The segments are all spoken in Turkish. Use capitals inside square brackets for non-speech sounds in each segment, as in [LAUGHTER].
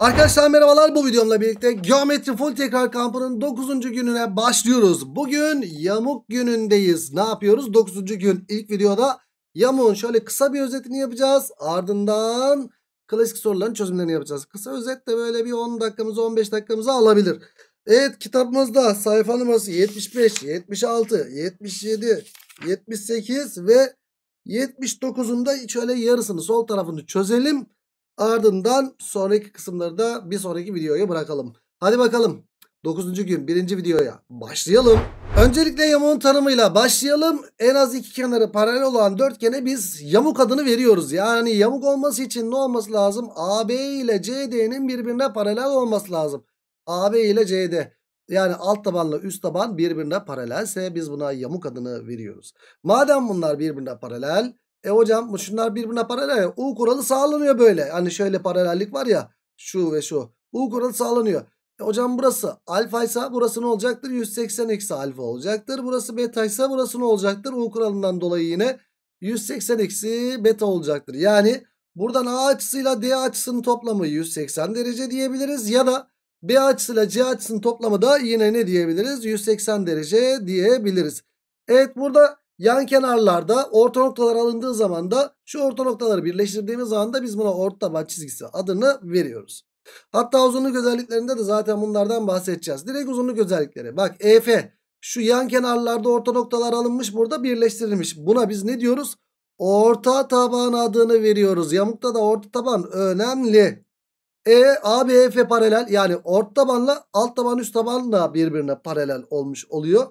Arkadaşlar merhabalar bu videomla birlikte Geometri Full Tekrar kampının 9. gününe başlıyoruz. Bugün yamuk günündeyiz. Ne yapıyoruz? 9. gün ilk videoda yamuğun şöyle kısa bir özetini yapacağız. Ardından klasik soruların çözümlerini yapacağız. Kısa özet de böyle bir 10 dakikamızı 15 dakikamızı alabilir. Evet kitabımızda sayfa numarası 75, 76, 77, 78 ve 79'unda şöyle yarısını sol tarafını çözelim. Ardından sonraki kısımları da bir sonraki videoya bırakalım. Hadi bakalım. 9. gün 1. videoya başlayalım. Öncelikle yamuğun tanımıyla başlayalım. En az iki kenarı paralel olan dörtgene biz yamuk adını veriyoruz. Yani yamuk olması için ne olması lazım? AB ile CD'nin birbirine paralel olması lazım. AB ile CD. Yani alt tabanla üst taban birbirine paralelse biz buna yamuk adını veriyoruz. Madem bunlar birbirine paralel e hocam şunlar birbirine paralel. U kuralı sağlanıyor böyle. Hani şöyle paralellik var ya. Şu ve şu. U kuralı sağlanıyor. E hocam burası alfa ise burası ne olacaktır? 180 eksi alfa olacaktır. Burası beta ise burası ne olacaktır? U kuralından dolayı yine 180 eksi beta olacaktır. Yani buradan A açısıyla D açısının toplamı 180 derece diyebiliriz. Ya da B açısıyla C açısının toplamı da yine ne diyebiliriz? 180 derece diyebiliriz. Evet burada Yan kenarlarda orta noktalar alındığı zaman da şu orta noktaları birleştirdiğimiz zaman da biz buna orta taban çizgisi adını veriyoruz. Hatta uzunluk özelliklerinde de zaten bunlardan bahsedeceğiz. Direkt uzunluk özellikleri. Bak EF şu yan kenarlarda orta noktalar alınmış burada birleştirilmiş. Buna biz ne diyoruz? Orta taban adını veriyoruz. Yamukta da orta taban önemli. E, ABF paralel yani orta tabanla alt taban üst tabanla birbirine paralel olmuş oluyor.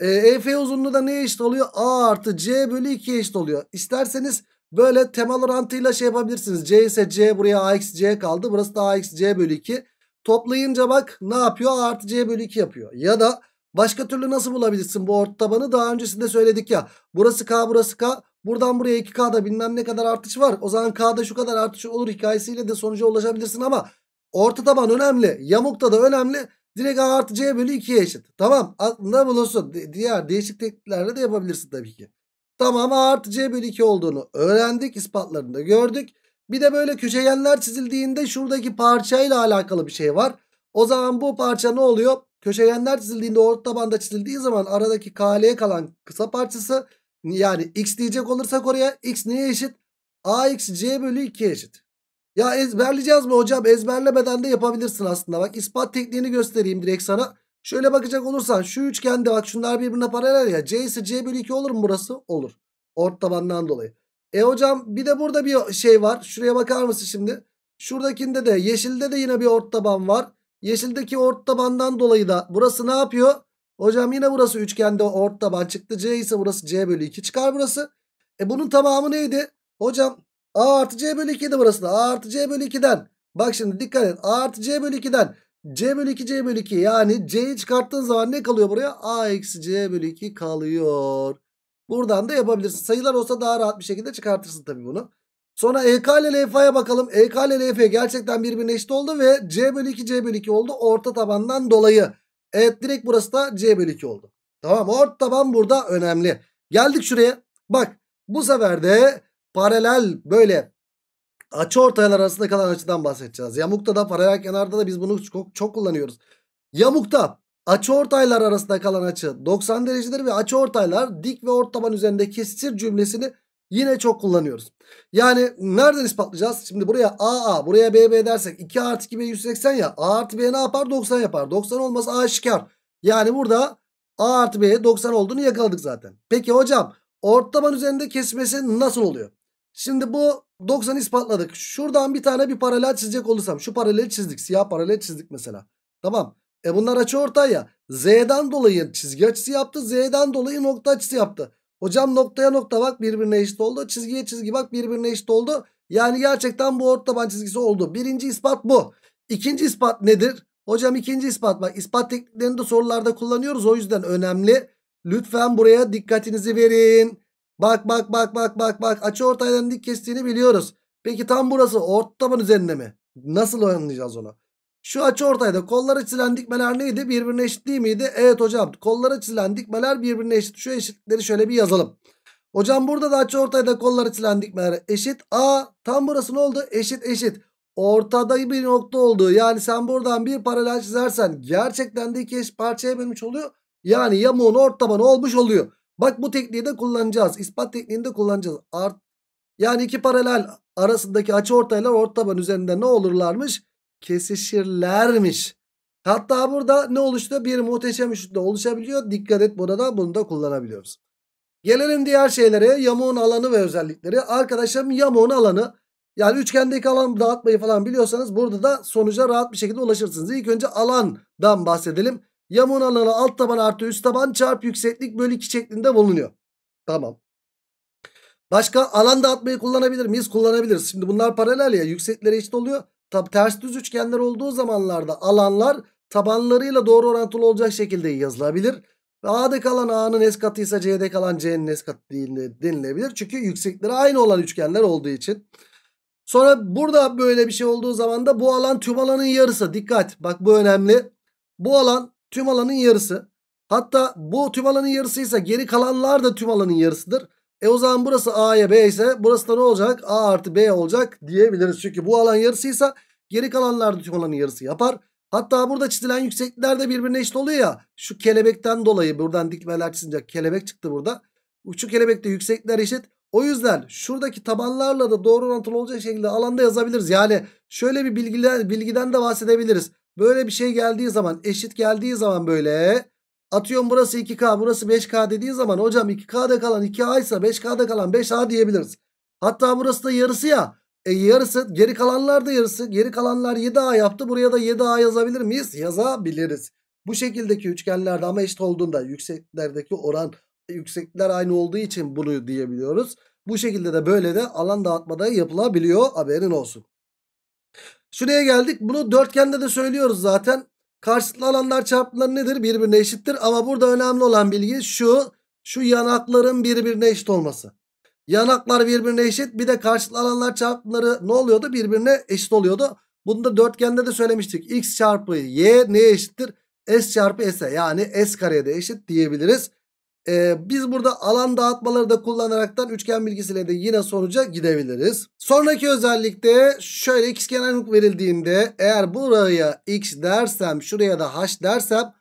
E, EF uzunluğu da neye eşit oluyor? A artı C bölü 2 eşit oluyor. İsterseniz böyle temal orantıyla şey yapabilirsiniz. C ise C buraya C kaldı. Burası da C bölü 2. Toplayınca bak ne yapıyor? A artı C bölü 2 yapıyor. Ya da başka türlü nasıl bulabilirsin bu orta tabanı? Daha öncesinde söyledik ya. Burası K burası K. Buradan buraya 2K'da bilmem ne kadar artış var. O zaman K'da şu kadar artış olur hikayesiyle de sonuca ulaşabilirsin ama orta taban önemli. Yamukta da önemli. Direkt A artı C bölü 2'ye eşit. Tamam aklında bulunsun. Diğer değişik tekniklerde de yapabilirsin tabii ki. Tamam A artı C bölü 2 olduğunu öğrendik. ispatlarını da gördük. Bir de böyle köşegenler çizildiğinde şuradaki parçayla alakalı bir şey var. O zaman bu parça ne oluyor? Köşegenler çizildiğinde orta tabanda çizildiği zaman aradaki kaleye kalan kısa parçası yani x diyecek olursak oraya x neye eşit? ax c bölü 2 eşit. Ya ezberleyeceğiz mi hocam? Ezberlemeden de yapabilirsin aslında. Bak ispat tekniğini göstereyim direkt sana. Şöyle bakacak olursan şu üçgende bak şunlar birbirine paralel ya. C ise C bölü 2 olur mu burası? Olur. Ort tabandan dolayı. E hocam bir de burada bir şey var. Şuraya bakar mısın şimdi? Şuradakinde de yeşilde de yine bir ort taban var. Yeşildeki ort tabandan dolayı da burası ne yapıyor? Hocam yine burası üçgende ort taban çıktı. C ise burası C bölü 2 çıkar burası. E bunun tamamı neydi? Hocam A artı C bölü 2'ydi burası da. A artı C bölü 2'den. Bak şimdi dikkat et. A artı C bölü 2'den. C bölü 2 C bölü 2 yani C'yi çıkarttığın zaman ne kalıyor buraya? A eksi C bölü 2 kalıyor. Buradan da yapabilirsin. Sayılar olsa daha rahat bir şekilde çıkartırsın tabii bunu. Sonra EK ile LF'ye bakalım. EK ile LF gerçekten birbirine eşit oldu ve C bölü 2 C bölü 2 oldu orta tabandan dolayı. Evet direkt burası da C bölü 2 oldu. Tamam orta taban burada önemli. Geldik şuraya. Bak bu sefer de paralel böyle açı ortaylar arasında kalan açıdan bahsedeceğiz. Yamukta da paralel kenarda da biz bunu çok, çok kullanıyoruz. Yamukta açı ortaylar arasında kalan açı 90 derecedir ve açı ortaylar dik ve ort taban üzerinde kesişir cümlesini yine çok kullanıyoruz. Yani nereden ispatlayacağız? Şimdi buraya AA buraya BB dersek 2 artı 2 B 180 ya A artı B ne yapar? 90 yapar. 90 olmaz A şikar. Yani burada A artı B'ye 90 olduğunu yakaladık zaten. Peki hocam ort taban üzerinde kesmesi nasıl oluyor? Şimdi bu 90 ispatladık. Şuradan bir tane bir paralel çizecek olursam. Şu paraleli çizdik. Siyah paralel çizdik mesela. Tamam. E bunlar açı ortay ya. Z'den dolayı çizgi açısı yaptı. Z'den dolayı nokta açısı yaptı. Hocam noktaya nokta bak birbirine eşit oldu. Çizgiye çizgi bak birbirine eşit oldu. Yani gerçekten bu orta taban çizgisi oldu. Birinci ispat bu. İkinci ispat nedir? Hocam ikinci ispat bak ispat tekniklerini de sorularda kullanıyoruz. O yüzden önemli. Lütfen buraya dikkatinizi verin. Bak bak bak bak bak bak açı ortaydan dik kestiğini biliyoruz. Peki tam burası orta taban üzerinde mi? Nasıl anlayacağız onu? Şu açı ortayda kollara çizilen dikmeler neydi? Birbirine eşit değil miydi? Evet hocam kollara çizilen dikmeler birbirine eşit. Şu eşitleri şöyle bir yazalım. Hocam burada da açı ortayda kollara çizilen dikmeler eşit. A tam burası ne oldu? Eşit eşit. Ortada bir nokta olduğu. Yani sen buradan bir paralel çizersen gerçekten de iki eşit parçaya bölmüş oluyor. Yani yamuğun ort tabanı olmuş oluyor. Bak bu tekniği de kullanacağız. İspat tekniğini de kullanacağız. Art, yani iki paralel arasındaki açı ortaylar ortaban üzerinde ne olurlarmış? Kesişirlermiş. Hatta burada ne oluştu? Bir muhteşem üçlü oluşabiliyor. Dikkat et burada bunu da kullanabiliyoruz. Gelelim diğer şeylere. Yamuğun alanı ve özellikleri. Arkadaşlarım yamuğun alanı. Yani üçgendeki alan dağıtmayı falan biliyorsanız burada da sonuca rahat bir şekilde ulaşırsınız. İlk önce alandan bahsedelim. Yamun alanı alt taban artı üst taban çarpı yükseklik bölü 2 şeklinde bulunuyor. Tamam. Başka alan dağıtmayı kullanabilir miyiz? Kullanabiliriz. Şimdi bunlar paralel ya yüksekliklere eşit oluyor. Tabi ters düz üçgenler olduğu zamanlarda alanlar tabanlarıyla doğru orantılı olacak şekilde yazılabilir. A'da kalan A'nın S katıysa C'de kalan C'nin S katı denilebilir. Çünkü yüksekleri aynı olan üçgenler olduğu için. Sonra burada böyle bir şey olduğu zaman da bu alan tüm alanın yarısı. Dikkat bak bu önemli. Bu alan tüm alanın yarısı. Hatta bu tüm alanın yarısıysa geri kalanlar da tüm alanın yarısıdır. E o zaman burası A'ya B ise burası da ne olacak? A artı B olacak diyebiliriz. Çünkü bu alan yarısıysa geri kalanlar da tüm alanın yarısı yapar. Hatta burada çizilen yükseklikler de birbirine eşit oluyor ya. Şu kelebekten dolayı buradan dikmeler çizince kelebek çıktı burada. Şu kelebekte yükseklikler eşit. O yüzden şuradaki tabanlarla da doğru orantılı olacak şekilde alanda yazabiliriz. Yani şöyle bir bilgiden bilgiden de bahsedebiliriz. Böyle bir şey geldiği zaman eşit geldiği zaman böyle atıyorum burası 2K burası 5K dediği zaman hocam 2K'da kalan 2A ise 5K'da kalan 5A diyebiliriz. Hatta burası da yarısı ya. E yarısı geri kalanlar da yarısı. Geri kalanlar 7A yaptı. Buraya da 7A yazabilir miyiz? Yazabiliriz. Bu şekildeki üçgenlerde ama eşit olduğunda yükseklerdeki oran yüksekler aynı olduğu için bunu diyebiliyoruz. Bu şekilde de böyle de alan dağıtmada yapılabiliyor. Haberin olsun. Şuraya geldik. Bunu dörtgende de söylüyoruz zaten. Karşılıklı alanlar çarpımları nedir? Birbirine eşittir. Ama burada önemli olan bilgi şu. Şu yanakların birbirine eşit olması. Yanaklar birbirine eşit. Bir de karşılıklı alanlar çarpımları ne oluyordu? Birbirine eşit oluyordu. Bunu da dörtgende de söylemiştik. X çarpı Y neye eşittir? S çarpı S'e yani S kareye de eşit diyebiliriz. Ee, biz burada alan dağıtmaları da kullanaraktan üçgen bilgisiyle de yine sonuca gidebiliriz. Sonraki özellikte şöyle x kenarlık verildiğinde eğer buraya x dersem şuraya da h dersem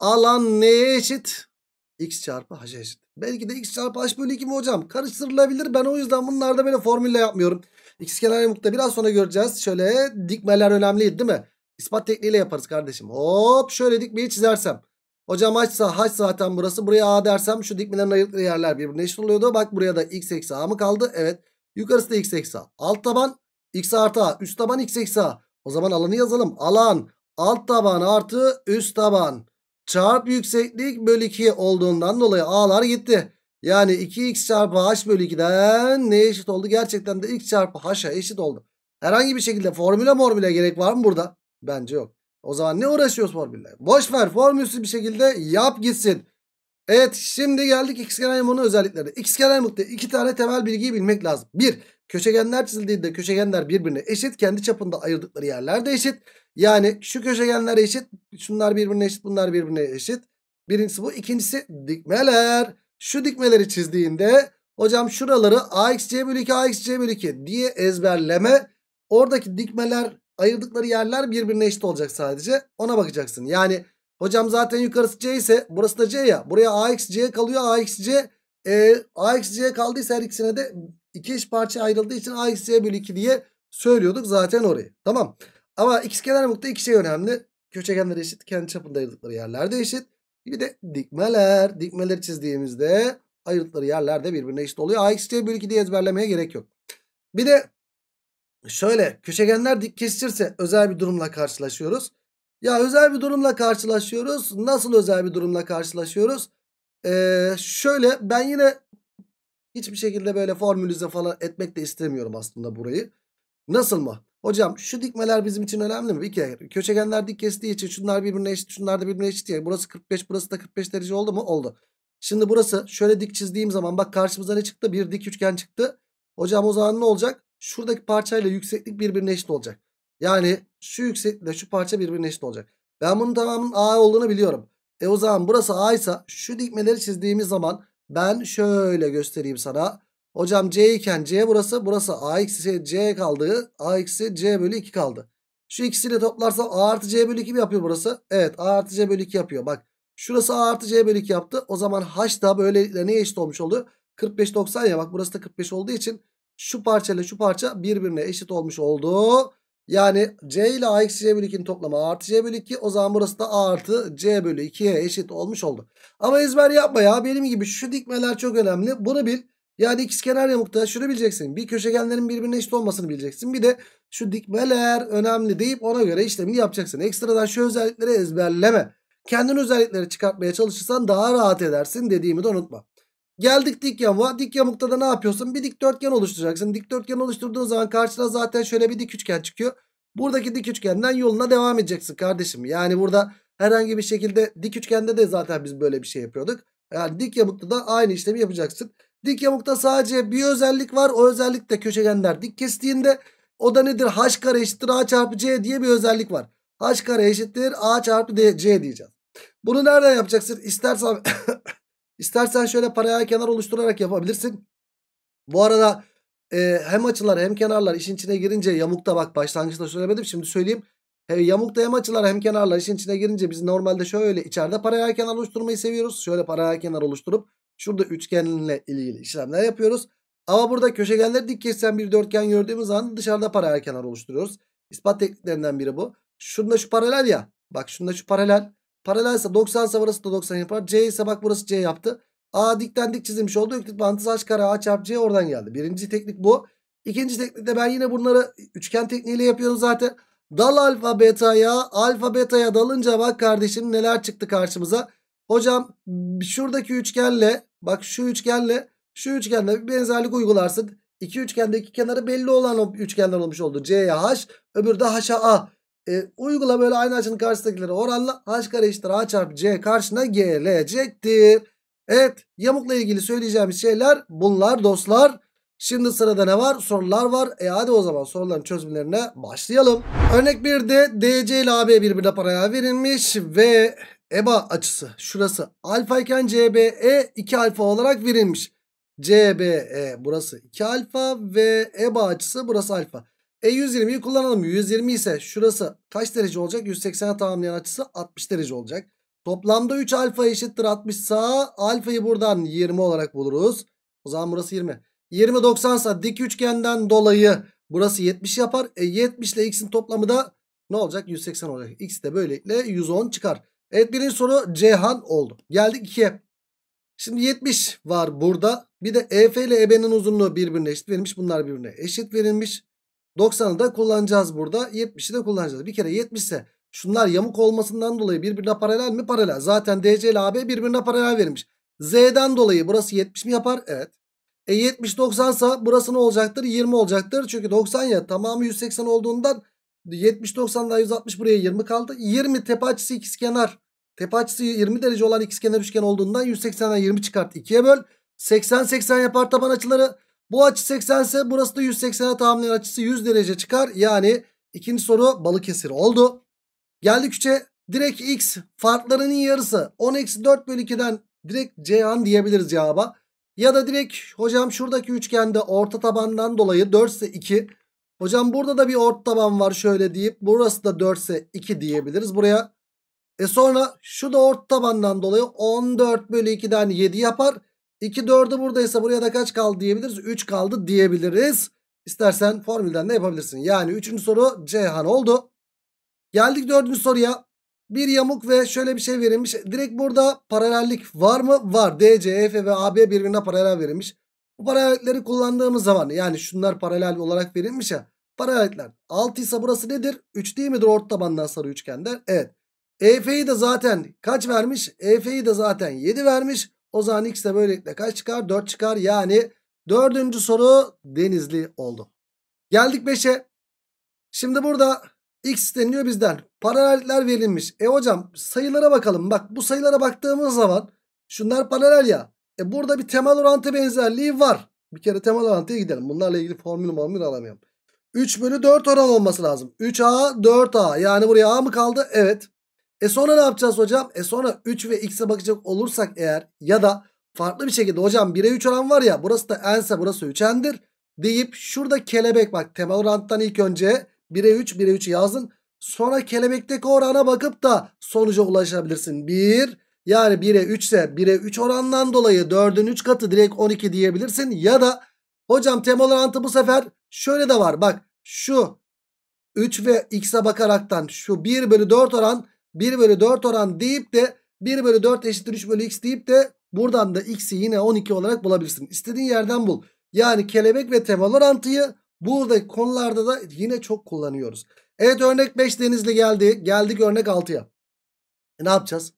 alan neye eşit? x çarpı h eşit. Belki de x çarpı h bölü 2 mi hocam? Karıştırılabilir. Ben o yüzden bunlarda böyle formülle yapmıyorum. X kenar yamukta biraz sonra göreceğiz. Şöyle dikmeler önemliydi değil mi? İspat tekniğiyle yaparız kardeşim. Hop şöyle dikmeyi çizersem. Hocam haçsa haç zaten burası. Buraya A dersem şu dikmelerin ayırttığı yerler birbirine eşit oluyordu. Bak buraya da x eksi A mı kaldı? Evet. Yukarısı da x eksi A. Alt taban x artı A. Üst taban x eksi A. O zaman alanı yazalım. Alan alt taban artı üst taban çarp yükseklik bölü 2 olduğundan dolayı A'lar gitti. Yani 2x çarpı h bölü 2'den ne eşit oldu? Gerçekten de x çarpı h'a eşit oldu. Herhangi bir şekilde formüle formüle gerek var mı burada? Bence yok. O zaman ne uğraşıyoruz formülle? Boş ver formülsüz bir şekilde yap gitsin. Evet şimdi geldik x kenar yamağının özelliklerine. X kenar yamukta iki tane temel bilgiyi bilmek lazım. Bir, köşegenler çizildiğinde köşegenler birbirine eşit. Kendi çapında ayırdıkları yerler de eşit. Yani şu köşegenler eşit. Şunlar birbirine eşit. Bunlar birbirine eşit. Birincisi bu. ikincisi dikmeler. Şu dikmeleri çizdiğinde hocam şuraları axc bölü 2 axc bölü 2 diye ezberleme. Oradaki dikmeler ayırdıkları yerler birbirine eşit olacak sadece. Ona bakacaksın. Yani hocam zaten yukarısı C ise burası da C ya. Buraya AXC kalıyor. AXC e, AXC kaldıysa her ikisine de iki eş parça ayrıldığı için AXC bölü 2 diye söylüyorduk zaten orayı. Tamam. Ama kenar nokta iki şey önemli. Köşegenler eşit. Kendi çapında ayırdıkları yerler de eşit. Bir de dikmeler. Dikmeleri çizdiğimizde ayırdıkları yerler de birbirine eşit oluyor. AXC bölü 2 diye ezberlemeye gerek yok. Bir de şöyle köşegenler dik kesişirse özel bir durumla karşılaşıyoruz. Ya özel bir durumla karşılaşıyoruz. Nasıl özel bir durumla karşılaşıyoruz? Ee, şöyle ben yine hiçbir şekilde böyle formülize falan etmek de istemiyorum aslında burayı. Nasıl mı? Hocam şu dikmeler bizim için önemli mi? Bir kere köşegenler dik kestiği için şunlar birbirine eşit, şunlar da birbirine eşit. Yani burası 45, burası da 45 derece oldu mu? Oldu. Şimdi burası şöyle dik çizdiğim zaman bak karşımıza ne çıktı? Bir dik üçgen çıktı. Hocam o zaman ne olacak? şuradaki parçayla yükseklik birbirine eşit olacak. Yani şu yükseklikle şu parça birbirine eşit olacak. Ben bunun tamamının A olduğunu biliyorum. E o zaman burası A ise şu dikmeleri çizdiğimiz zaman ben şöyle göstereyim sana. Hocam C iken C burası. Burası A eksi C kaldı. A eksi C bölü 2 kaldı. Şu ikisini toplarsam A artı C bölü 2 mi yapıyor burası? Evet A artı C bölü 2 yapıyor. Bak şurası A artı C bölü 2 yaptı. O zaman H da böyle neye eşit olmuş oldu? 45-90 ya bak burası da 45 olduğu için şu parçayla şu parça birbirine eşit olmuş oldu. Yani C ile A eksi C bölü 2'nin toplamı artı C bölü 2. O zaman burası da A artı C bölü 2'ye eşit olmuş oldu. Ama ezber yapma ya. Benim gibi şu dikmeler çok önemli. Bunu bil. Yani ikizkenar yamukta şunu bileceksin. Bir köşegenlerin birbirine eşit olmasını bileceksin. Bir de şu dikmeler önemli deyip ona göre işlemini yapacaksın. Ekstradan şu özellikleri ezberleme. Kendin özellikleri çıkartmaya çalışırsan daha rahat edersin dediğimi de unutma. Geldik dik yamuğa. Dik yamukta da ne yapıyorsun? Bir dikdörtgen oluşturacaksın. Dikdörtgen oluşturduğun zaman karşına zaten şöyle bir dik üçgen çıkıyor. Buradaki dik üçgenden yoluna devam edeceksin kardeşim. Yani burada herhangi bir şekilde dik üçgende de zaten biz böyle bir şey yapıyorduk. Yani dik yamukta da aynı işlemi yapacaksın. Dik yamukta sadece bir özellik var. O özellik de köşegenler dik kestiğinde o da nedir? H kare eşittir A çarpı C diye bir özellik var. H kare eşittir A çarpı C diyeceğim. Bunu nereden yapacaksın? İstersen [LAUGHS] İstersen şöyle paraya kenar oluşturarak yapabilirsin. Bu arada e, hem açılar hem kenarlar işin içine girince yamukta bak başlangıçta söylemedim şimdi söyleyeyim. He, yamukta hem açılar hem kenarlar işin içine girince biz normalde şöyle içeride paraya kenar oluşturmayı seviyoruz. Şöyle paraya kenar oluşturup şurada üçgenle ilgili işlemler yapıyoruz. Ama burada köşegenleri dik kesen bir dörtgen gördüğümüz zaman dışarıda paralel kenar oluşturuyoruz. İspat tekniklerinden biri bu. Şunda şu paralel ya. Bak şunda şu paralel. Paralelse 90 ise burası da 90 yapar. C ise bak burası C yaptı. A dikten dik çizilmiş oldu. Öklit mantısı H kare A çarpı C oradan geldi. Birinci teknik bu. İkinci teknikte ben yine bunları üçgen tekniğiyle yapıyorum zaten. Dal alfa betaya alfa betaya dalınca bak kardeşim neler çıktı karşımıza. Hocam şuradaki üçgenle bak şu üçgenle şu üçgenle bir benzerlik uygularsın. İki üçgendeki kenarı belli olan o üçgenler olmuş oldu. C'ye H öbürü de H'a A. E, uygula böyle aynı açının karşısındakileri oranla h kare eşittir a çarpı c karşına gelecektir. Evet yamukla ilgili söyleyeceğimiz şeyler bunlar dostlar. Şimdi sırada ne var? Sorular var. E hadi o zaman soruların çözümlerine başlayalım. Örnek 1'de DC ile AB birbirine paraya verilmiş ve EBA açısı şurası alfa iken CBE 2 alfa olarak verilmiş. CBE burası 2 alfa ve EBA açısı burası alfa. E 120'yi kullanalım. 120 ise şurası kaç derece olacak? 180'e tamamlayan açısı 60 derece olacak. Toplamda 3 alfa eşittir 60 Sa Alfayı buradan 20 olarak buluruz. O zaman burası 20. 20 90 ise dik üçgenden dolayı burası 70 yapar. E 70 ile x'in toplamı da ne olacak? 180 olacak. X de böylelikle 110 çıkar. Evet birinci soru Ceyhan oldu. Geldik 2'ye. Şimdi 70 var burada. Bir de EF ile EB'nin uzunluğu birbirine eşit verilmiş. Bunlar birbirine eşit verilmiş. 90'ı da kullanacağız burada. 70'i de kullanacağız. Bir kere 70 ise şunlar yamuk olmasından dolayı birbirine paralel mi? Paralel. Zaten DC ile AB birbirine paralel verilmiş. Z'den dolayı burası 70 mi yapar? Evet. E 70 90 sa burası ne olacaktır? 20 olacaktır. Çünkü 90 ya tamamı 180 olduğundan 70 90'dan 160 buraya 20 kaldı. 20 tepe açısı ikizkenar. Tepe açısı 20 derece olan ikizkenar üçgen olduğundan 180'den 20 çıkart. 2'ye böl. 80 80 yapar taban açıları. Bu açı 80 ise burası da 180'e tamamlayan açısı 100 derece çıkar. Yani ikinci soru Balıkesir oldu. Geldik 3'e. Direkt x farklarının yarısı 10 eksi 4 bölü 2'den direkt Ceyhan diyebiliriz cevaba. Ya da direkt hocam şuradaki üçgende orta tabandan dolayı 4 ise 2. Hocam burada da bir orta taban var şöyle deyip burası da 4 ise 2 diyebiliriz buraya. E sonra şu da orta tabandan dolayı 14 bölü 2'den 7 yapar. 2 4'ü buradaysa buraya da kaç kaldı diyebiliriz? 3 kaldı diyebiliriz. İstersen formülden de yapabilirsin. Yani 3. soru Cihan oldu. Geldik 4. soruya. Bir yamuk ve şöyle bir şey verilmiş. Direkt burada paralellik var mı? Var. DC, EF ve AB birbirine paralel verilmiş. Bu paralellikleri kullandığımız zaman yani şunlar paralel olarak verilmiş ya. Paralellikler. 6 ise burası nedir? 3 değil midir orta tabandan sarı üçgende? Evet. EF'yi de zaten kaç vermiş? EF'yi de zaten 7 vermiş. O zaman x de böylelikle kaç çıkar? 4 çıkar. Yani dördüncü soru denizli oldu. Geldik 5'e. Şimdi burada x deniliyor bizden. Paraleller verilmiş. E hocam sayılara bakalım. Bak bu sayılara baktığımız zaman şunlar paralel ya. E burada bir temel orantı benzerliği var. Bir kere temel orantıya gidelim. Bunlarla ilgili formül formül alamayalım. 3 bölü 4 oran olması lazım. 3A 4A yani buraya A mı kaldı? Evet. E sonra ne yapacağız hocam? E sonra 3 ve x'e bakacak olursak eğer ya da farklı bir şekilde hocam 1'e 3 oran var ya burası da n'se burası 3n'dir deyip şurada kelebek bak temel oranttan ilk önce 1'e 3 1'e 3 yazın. Sonra kelebekteki orana bakıp da sonuca ulaşabilirsin. 1 yani 1'e 3 ise 1'e 3 orandan dolayı 4'ün 3 katı direkt 12 diyebilirsin. Ya da hocam temel orantı bu sefer şöyle de var bak şu 3 ve x'e bakaraktan şu 1 bölü 4 oran 1 bölü 4 oran deyip de 1 bölü 4 eşittir 3 bölü x deyip de buradan da x'i yine 12 olarak bulabilirsin. İstediğin yerden bul. Yani kelebek ve temel orantıyı buradaki konularda da yine çok kullanıyoruz. Evet örnek 5 denizli geldi. Geldik örnek 6'ya. E ne yapacağız?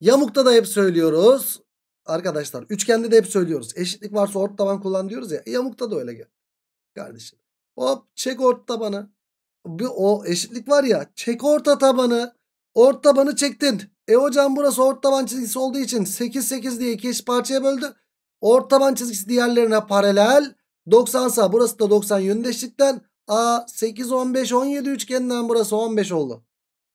Yamukta da hep söylüyoruz. Arkadaşlar üçgende de hep söylüyoruz. Eşitlik varsa ort taban kullan diyoruz ya. E, yamukta da öyle gel. Kardeşim. Hop çek ort tabanı. Bir o eşitlik var ya. Çek orta tabanı. Ort tabanı çektin. E hocam burası ort taban çizgisi olduğu için 8 8 diye iki eşit parçaya böldü. Ort taban çizgisi diğerlerine paralel. 90 sağ burası da 90 yöndeşlikten. A 8 15 17 üçgeninden burası 15 oldu.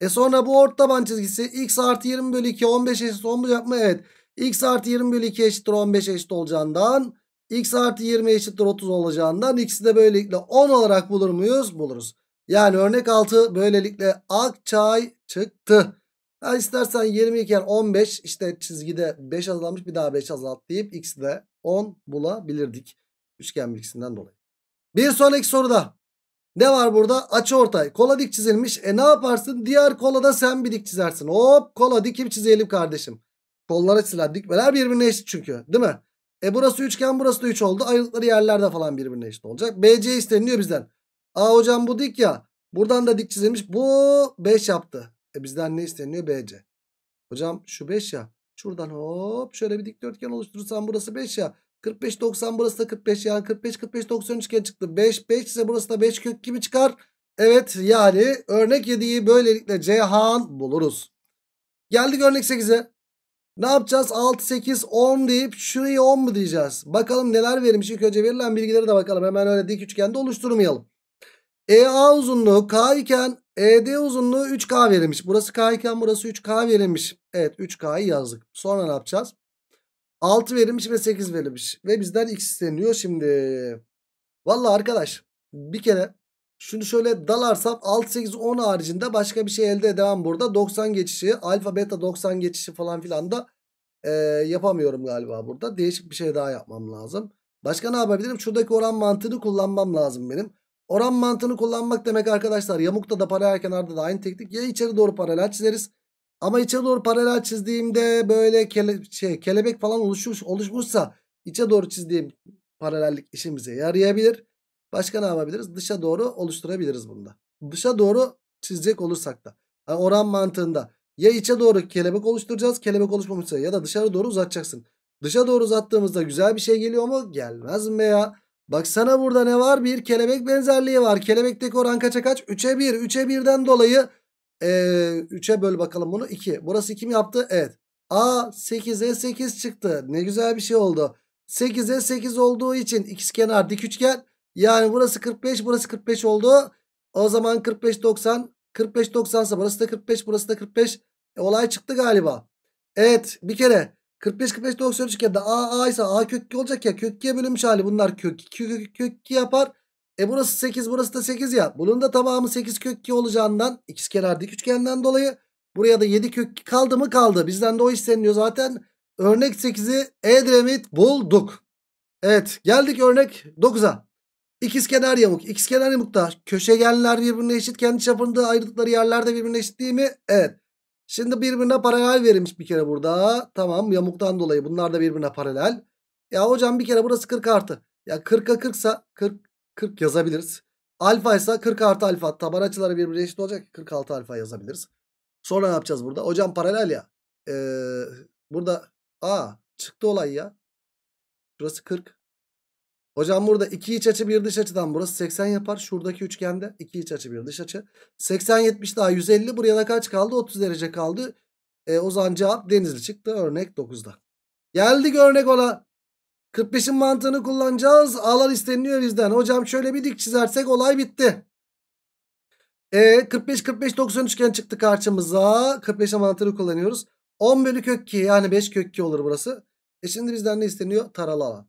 E sonra bu ort taban çizgisi x artı 20 bölü 2 15 eşit olmayacak mı? Evet. x artı 20 bölü 2 eşittir 15 eşit olacağından x artı 20 eşittir 30 olacağından x'i de böylelikle 10 olarak bulur muyuz? Buluruz. Yani örnek 6 böylelikle Akçay çıktı. Ha, istersen 20 iken 15 işte çizgide 5 azalmış bir daha 5 azalt deyip x'i de 10 bulabilirdik. Üçgen bilgisinden dolayı. Bir sonraki soruda ne var burada? Açı ortay. Kola dik çizilmiş. E ne yaparsın? Diğer kola da sen bir dik çizersin. Hop kola dikip çizelim kardeşim. Kollar çizilen dikmeler birbirine eşit çünkü değil mi? E burası üçgen burası da 3 üç oldu. Ayrılıkları yerlerde falan birbirine eşit olacak. BC isteniliyor bizden. Aa hocam bu dik ya. Buradan da dik çizilmiş. Bu 5 yaptı. E bizden ne isteniyor? BC. Hocam şu 5 ya. Şuradan hop şöyle bir dikdörtgen oluşturursam burası 5 ya. 45 90 burası da 45 yani 45 45 90 üçgen çıktı. 5 5 ise burası da 5 kök gibi çıkar. Evet yani örnek 7'yi böylelikle Cihan buluruz. Geldik örnek 8'e. Ne yapacağız? 6 8 10 deyip şurayı 10 mu diyeceğiz? Bakalım neler verilmiş. İlk önce verilen bilgileri de bakalım. Hemen öyle dik üçgende oluşturmayalım. EA uzunluğu K iken ED uzunluğu 3K verilmiş. Burası K iken burası 3K verilmiş. Evet 3K'yı yazdık. Sonra ne yapacağız? 6 verilmiş ve 8 verilmiş. Ve bizden X isteniyor şimdi. Valla arkadaş bir kere şunu şöyle dalarsam 6, 8, 10 haricinde başka bir şey elde edemem burada. 90 geçişi alfa beta 90 geçişi falan filan da e, yapamıyorum galiba burada. Değişik bir şey daha yapmam lazım. Başka ne yapabilirim? Şuradaki oran mantığını kullanmam lazım benim. Oran mantığını kullanmak demek arkadaşlar. Yamukta da paralel kenarda da aynı teknik. Ya içeri doğru paralel çizeriz. Ama içe doğru paralel çizdiğimde böyle kele, şey, kelebek falan oluşmuş, oluşmuşsa içe doğru çizdiğim paralellik işimize yarayabilir. Başka ne yapabiliriz? Dışa doğru oluşturabiliriz bunda. Dışa doğru çizecek olursak da. Yani oran mantığında ya içe doğru kelebek oluşturacağız kelebek oluşmamışsa ya da dışarı doğru uzatacaksın. Dışa doğru uzattığımızda güzel bir şey geliyor mu? Gelmez mi ya? Baksana burada ne var? Bir kelebek benzerliği var. Kelebekteki oran kaça kaç? 3'e 1. 3'e 1'den dolayı e, 3'e böl bakalım bunu. 2. Burası kim yaptı? Evet. A 8'e 8 çıktı. Ne güzel bir şey oldu. 8'e 8 olduğu için ikizkenar dik üçgen. Yani burası 45 burası 45 oldu. O zaman 45 90 45 90 ise burası da 45 burası da 45. E, olay çıktı galiba. Evet bir kere 45 45 93 ya da a a ise a kök 2 olacak ya kök 2'ye bölünmüş hali bunlar kök 2 kök, kök 2 yapar. E burası 8 burası da 8 ya. Bunun da tamamı 8 kök 2 olacağından ikizkenar dik üçgenden dolayı buraya da 7 kök 2 kaldı mı kaldı. Bizden de o isteniyor zaten. Örnek 8'i Edremit bulduk. Evet geldik örnek 9'a. İkizkenar yamuk. İkizkenar yamukta köşegenler birbirine eşit. Kendi çapında ayırdıkları yerlerde birbirine eşit değil mi? Evet. Şimdi birbirine paralel verilmiş bir kere burada. Tamam yamuktan dolayı bunlar da birbirine paralel. Ya hocam bir kere burası 40 artı. Ya 40'a 40 ise 40, 40 yazabiliriz. Alfa ise 40 artı alfa. Taban açıları birbirine eşit olacak. 46 alfa yazabiliriz. Sonra ne yapacağız burada? Hocam paralel ya. Ee, burada a çıktı olay ya. Şurası 40. Hocam burada iki iç açı bir dış açıdan burası 80 yapar. Şuradaki üçgende iki iç açı bir dış açı. 80 70 daha 150 buraya da kaç kaldı? 30 derece kaldı. E, o zaman cevap denizli çıktı örnek 9'da. Geldik örnek olan 45'in mantığını kullanacağız. Alan isteniliyor bizden. Hocam şöyle bir dik çizersek olay bitti. E, 45 45 90 üçgen çıktı karşımıza. 45 e mantığını kullanıyoruz. 10 bölü kök 2 yani 5 kök 2 olur burası. E şimdi bizden ne isteniyor? Taralı alan.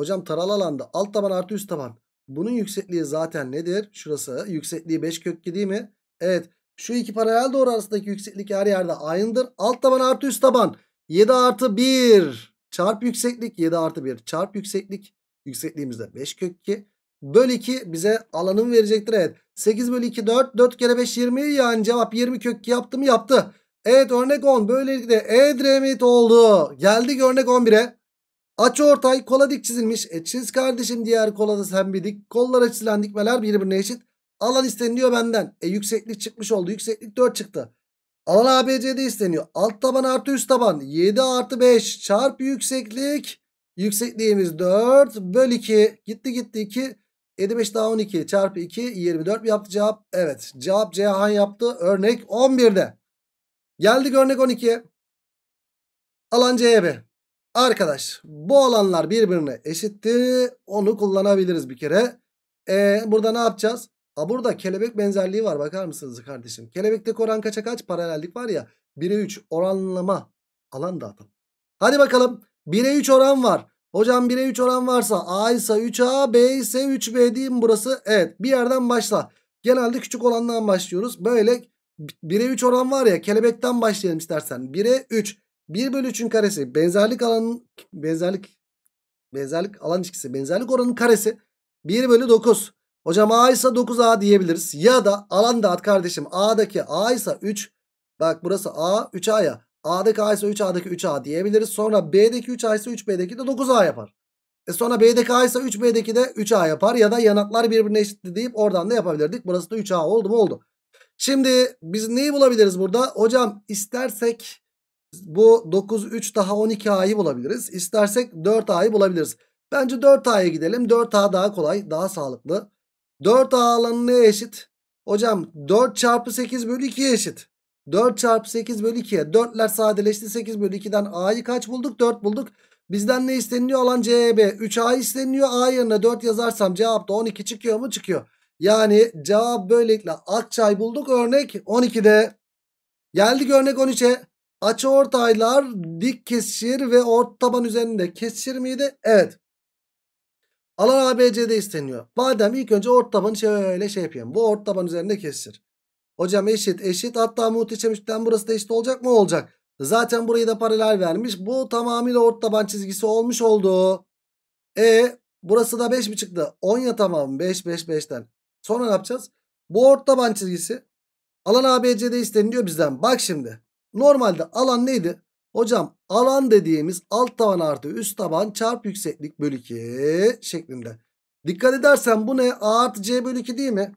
Hocam taralı alanda alt taban artı üst taban. Bunun yüksekliği zaten nedir? Şurası yüksekliği 5 kök 2 değil mi? Evet. Şu iki paralel doğru arasındaki yükseklik her yerde aynıdır. Alt taban artı üst taban. 7 artı 1 çarp yükseklik 7 artı 1 çarp yükseklik. Yüksekliğimizde 5 kök 2. Böl 2 bize alanın verecektir. Evet. 8 bölü 2 4. 4 kere 5 20. Yani cevap 20 kök 2 yaptı mı? Yaptı. Evet örnek 10. Böylelikle Edremit oldu. Geldik örnek 11'e. Açı ortay kola dik çizilmiş. E çiz kardeşim diğer kola da sen bir dik. Kollara çizilen dikmeler birbirine eşit. Alan isteniliyor benden. E yükseklik çıkmış oldu. Yükseklik 4 çıktı. Alan ABC'de isteniyor. Alt taban artı üst taban. 7 artı 5 çarpı yükseklik. Yüksekliğimiz 4 böl 2. Gitti gitti 2. 7 5 daha 12 çarpı 2 24 mi yaptı cevap? Evet cevap Cihan yaptı. Örnek 11'de. Geldik örnek 12'ye. Alan CHB. Arkadaş bu alanlar birbirine eşitti. Onu kullanabiliriz bir kere. E, burada ne yapacağız? Ha, burada kelebek benzerliği var bakar mısınız kardeşim? Kelebekte oran kaça kaç paralellik var ya. 1'e 3 oranlama alan dağıtalım. Hadi bakalım 1'e 3 oran var. Hocam 1'e 3 oran varsa A ise 3A, B ise 3B diyeyim burası. Evet bir yerden başla. Genelde küçük olandan başlıyoruz. Böyle 1'e 3 oran var ya kelebekten başlayalım istersen. 1'e 3. 1 bölü 3'ün karesi benzerlik alanın benzerlik benzerlik alan ilişkisi benzerlik oranının karesi 1 bölü 9. Hocam A ise 9A diyebiliriz. Ya da alan dağıt kardeşim. A'daki A ise 3. Bak burası A 3 ya A'daki A ise 3A'daki 3A diyebiliriz. Sonra B'deki 3A ise 3B'deki de 9A yapar. E sonra B'deki A ise 3B'deki de 3A yapar. Ya da yanaklar birbirine eşitti deyip oradan da yapabilirdik. Burası da 3A oldu mu oldu. Şimdi biz neyi bulabiliriz burada? Hocam istersek bu 9 3 daha 12A'yı bulabiliriz. İstersek 4A'yı bulabiliriz. Bence 4A'ya gidelim. 4A daha kolay daha sağlıklı. 4A alanı neye eşit? Hocam 4 çarpı 8 bölü 2'ye eşit. 4 çarpı 8 bölü 2'ye 4'ler sadeleşti 8 bölü 2'den A'yı kaç bulduk 4 bulduk. Bizden ne isteniyor alan CEB? 3A isteniyor A yerine 4 yazarsam cevapta 12 çıkıyor mu çıkıyor. Yani cevap böylelikle Akçay bulduk örnek 12'de. Geldik örnek 13'e. Açı ortaylar dik kesişir ve ort taban üzerinde kesişir miydi? Evet. Alan ABC'de isteniyor. Madem ilk önce ort tabanı şöyle şey yapayım. Bu ort taban üzerinde kesişir. Hocam eşit eşit hatta muhteşem üçten burası da eşit olacak mı? Olacak. Zaten burayı da paralel vermiş. Bu tamamıyla ort taban çizgisi olmuş oldu. E burası da 5 mi çıktı? 10 ya tamam 5 5 5'ten. Sonra ne yapacağız? Bu ort taban çizgisi alan ABC'de isteniliyor bizden. Bak şimdi. Normalde alan neydi? Hocam alan dediğimiz alt taban artı üst taban çarp yükseklik bölü 2 şeklinde. Dikkat edersen bu ne? A artı C bölü 2 değil mi?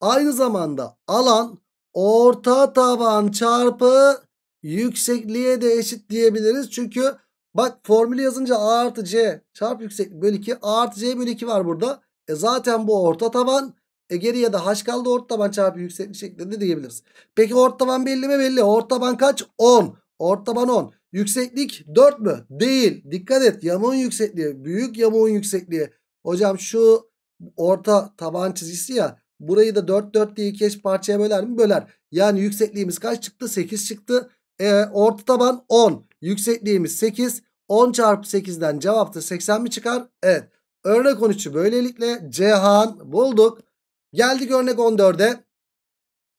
Aynı zamanda alan orta taban çarpı yüksekliğe de eşit diyebiliriz. Çünkü bak formülü yazınca A artı C çarpı yükseklik bölü 2. A artı C bölü 2 var burada. E zaten bu orta taban. E geriye de h kaldı ort taban çarpı yükseklik şeklinde diyebiliriz. Peki ort taban belli mi? Belli. Ort taban kaç? 10. Ort taban 10. Yükseklik 4 mü? Değil. Dikkat et. Yamuğun yüksekliği. Büyük yamuğun yüksekliği. Hocam şu orta taban çizgisi ya. Burayı da 4 4 diye iki eş parçaya böler mi? Böler. Yani yüksekliğimiz kaç çıktı? 8 çıktı. E, orta taban 10. Yüksekliğimiz 8. 10 çarpı 8'den cevapta 80 mi çıkar? Evet. Örnek 13'ü böylelikle Cihan bulduk. Geldik örnek 14'e.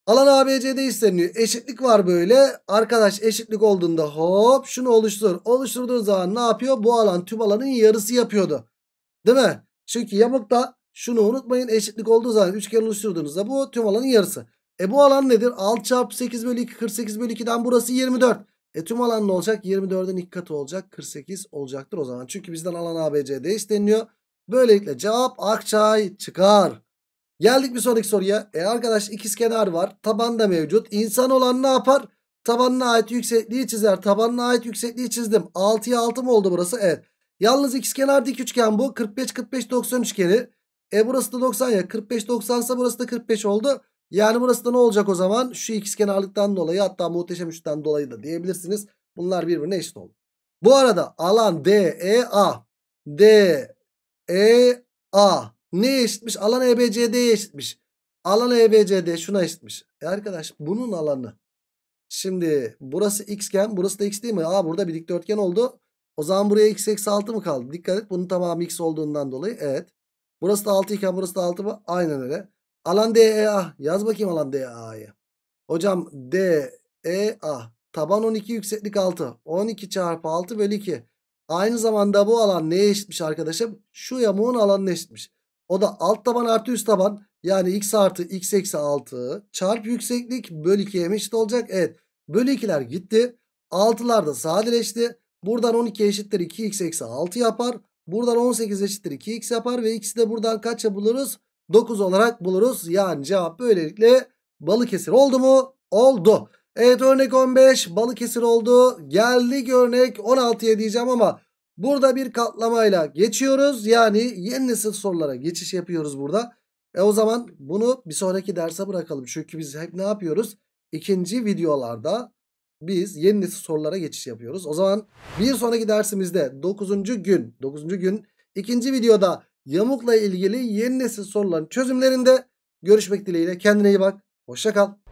Alan ABC'de isteniyor. Eşitlik var böyle. Arkadaş eşitlik olduğunda hop şunu oluşturur, Oluşturduğun zaman ne yapıyor? Bu alan tüm alanın yarısı yapıyordu. Değil mi? Çünkü yamukta şunu unutmayın. Eşitlik olduğu zaman üçgen oluşturduğunuzda bu tüm alanın yarısı. E bu alan nedir? 6 çarpı 8 bölü 2 48 bölü 2'den burası 24. E tüm alan ne olacak? 24'ün iki katı olacak. 48 olacaktır o zaman. Çünkü bizden alan ABC'de isteniyor. Böylelikle cevap Akçay çıkar. Geldik bir sonraki soruya. E arkadaş ikizkenar var. Taban da mevcut. İnsan olan ne yapar? Tabanına ait yüksekliği çizer. Tabanına ait yüksekliği çizdim. 6'ya 6 mı oldu burası? Evet. Yalnız ikizkenar dik üçgen bu. 45 45 90 üçgeni. E burası da 90 ya. 45 90 ise burası da 45 oldu. Yani burası da ne olacak o zaman? Şu ikizkenarlıktan dolayı hatta muhteşem üçten dolayı da diyebilirsiniz. Bunlar birbirine eşit oldu. Bu arada alan D E A D E A ne eşitmiş? Alan EBCD'ye eşitmiş. Alan EBCD şuna eşitmiş. E arkadaş bunun alanı. Şimdi burası xgen burası da x değil mi? Aa burada bir dikdörtgen oldu. O zaman buraya x eksi 6 mı kaldı? Dikkat et bunun tamamı x olduğundan dolayı. Evet. Burası da 6 iken burası da 6 mı? Aynen öyle. Alan DEA. Yaz bakayım alan DEA'yı. Hocam DEA. Taban 12 yükseklik 6. 12 çarpı 6 bölü 2. Aynı zamanda bu alan neye eşitmiş arkadaşım? Şu yamuğun alanına eşitmiş. O da alt taban artı üst taban yani x artı x eksi 6 çarpı yükseklik bölü 2'ye eşit olacak. Evet bölü 2'ler gitti. 6'lar da sadeleşti. Buradan 12 eşittir 2x eksi 6 yapar. Buradan 18 eşittir 2x yapar ve x'i de buradan kaça buluruz? 9 olarak buluruz. Yani cevap böylelikle Balıkesir oldu mu? Oldu. Evet örnek 15 Balıkesir oldu. Geldik örnek 16'ya diyeceğim ama Burada bir katlamayla geçiyoruz. Yani yeni nesil sorulara geçiş yapıyoruz burada. E o zaman bunu bir sonraki derse bırakalım. Çünkü biz hep ne yapıyoruz? İkinci videolarda biz yeni nesil sorulara geçiş yapıyoruz. O zaman bir sonraki dersimizde 9. gün 9. gün ikinci videoda yamukla ilgili yeni nesil soruların çözümlerinde görüşmek dileğiyle. Kendine iyi bak. Hoşça kal.